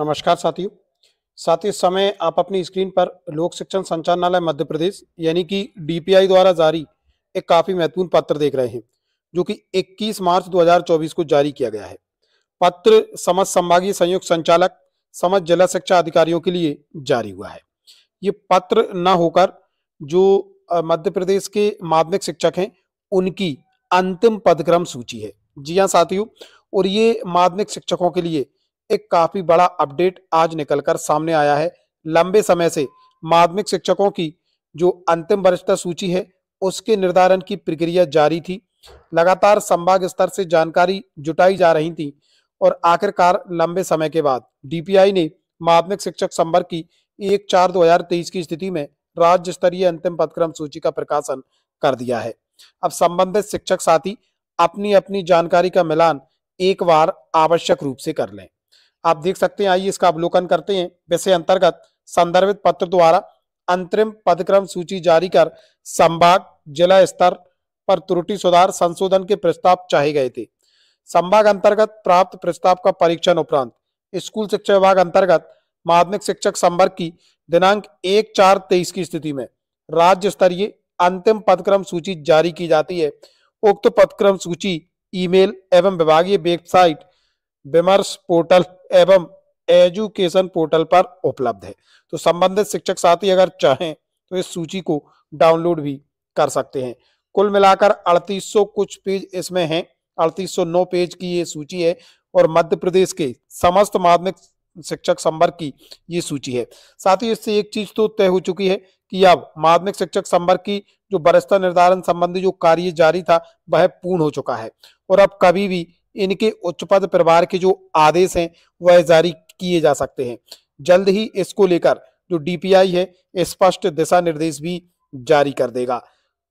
नमस्कार साथियों साथ इस समय आप अपनी स्क्रीन पर लोक शिक्षण संचालनालय मध्य प्रदेश यानी कि डीपीआई द्वारा जारी एक काफ़ी महत्वपूर्ण पत्र देख रहे हैं जो कि 21 मार्च 2024 को जारी किया गया है पत्र समझ संभागीय संयुक्त संचालक समझ जिला शिक्षा अधिकारियों के लिए जारी हुआ है ये पत्र न होकर जो मध्य प्रदेश के माध्यमिक शिक्षक हैं उनकी अंतिम पदक्रम सूची है जी हाँ साथियों और ये माध्यमिक शिक्षकों के लिए एक काफी बड़ा अपडेट आज निकलकर सामने आया है लंबे समय से माध्यमिक शिक्षकों की जो अंतिम वरिष्ठता सूची है उसके निर्धारण की प्रक्रिया जारी थी लगातार संभाग स्तर से जानकारी जुटाई जा रही थी और आखिरकार लंबे समय के बाद डीपीआई ने माध्यमिक शिक्षक संवर्ग की एक चार दो हजार तेईस की स्थिति में राज्य स्तरीय अंतिम पदक्रम सूची का प्रकाशन कर दिया है अब संबंधित शिक्षक साथी अपनी अपनी जानकारी का मिलान एक बार आवश्यक रूप से कर लें आप देख सकते हैं आइए इसका अवलोकन करते हैं विषय अंतर्गत संदर्भित पत्र द्वारा अंतरिम पदक्रम सूची जारी कर संभाग जिला स्तर पर त्रुटि सुधार संशोधन के प्रस्ताव चाहे गए थे संभाग अंतर्गत प्राप्त प्रस्ताव का परीक्षण उपरांत स्कूल शिक्षा विभाग अंतर्गत माध्यमिक शिक्षक संवर्ग की दिनांक एक चार तेईस की स्थिति में राज्य स्तरीय अंतिम पदक्रम सूची जारी की जाती है उक्त पदक्रम सूची ईमेल एवं विभागीय वेबसाइट विमर्श पोर्टल एवं एजुकेशन पोर्टल पर उपलब्ध है तो संबंधित शिक्षक साथी अगर चाहें तो इस सूची को डाउनलोड भी कर सकते हैं कुल मिलाकर 3800 कुछ पेज इसमें हैं 3809 पेज की ये सूची है और मध्य प्रदेश के समस्त माध्यमिक शिक्षक संवर्ग की ये सूची है साथ ही इससे एक चीज तो तय हो चुकी है कि अब माध्यमिक शिक्षक संवर्ग की जो वरिष्ठता निर्धारण संबंधी जो कार्य जारी था वह पूर्ण हो चुका है और अब कभी भी इनके उच्च पद परिवार के जो आदेश हैं वह जारी किए जा सकते हैं जल्द ही इसको लेकर जो डीपीआई है स्पष्ट दिशा निर्देश भी जारी कर देगा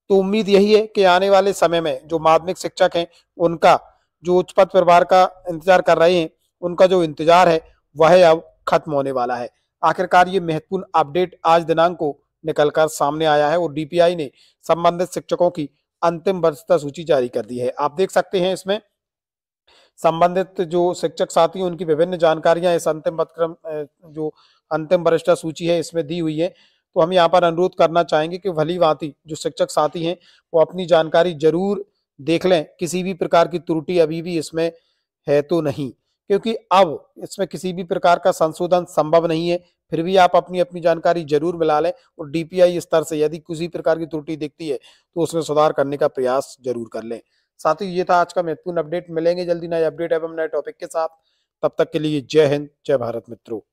तो उम्मीद यही है कि आने वाले समय में जो माध्यमिक शिक्षक हैं उनका जो उच्च पद परिवार का इंतजार कर रहे हैं उनका जो इंतजार है वह अब खत्म होने वाला है आखिरकार ये महत्वपूर्ण अपडेट आज दिनांक को निकलकर सामने आया है और डीपीआई ने संबंधित शिक्षकों की अंतिम वर्षता सूची जारी कर दी है आप देख सकते हैं इसमें संबंधित जो शिक्षक साथी हैं उनकी विभिन्न जानकारियां इस अंतिम पत्रक्रम जो अंतिम वरिष्ठा सूची है इसमें दी हुई है तो हम यहाँ पर अनुरोध करना चाहेंगे कि भली भांति जो शिक्षक साथी हैं वो अपनी जानकारी जरूर देख लें किसी भी प्रकार की त्रुटि अभी भी इसमें है तो नहीं क्योंकि अब इसमें किसी भी प्रकार का संशोधन संभव नहीं है फिर भी आप अपनी अपनी जानकारी जरूर मिला लें और डीपीआई स्तर से यदि किसी प्रकार की त्रुटि दिखती है तो उसमें सुधार करने का प्रयास जरूर कर लें साथ ही ये था आज का महत्वपूर्ण अपडेट मिलेंगे जल्दी नए अपडेट एवं नए टॉपिक के साथ तब तक के लिए जय हिंद जय भारत मित्रों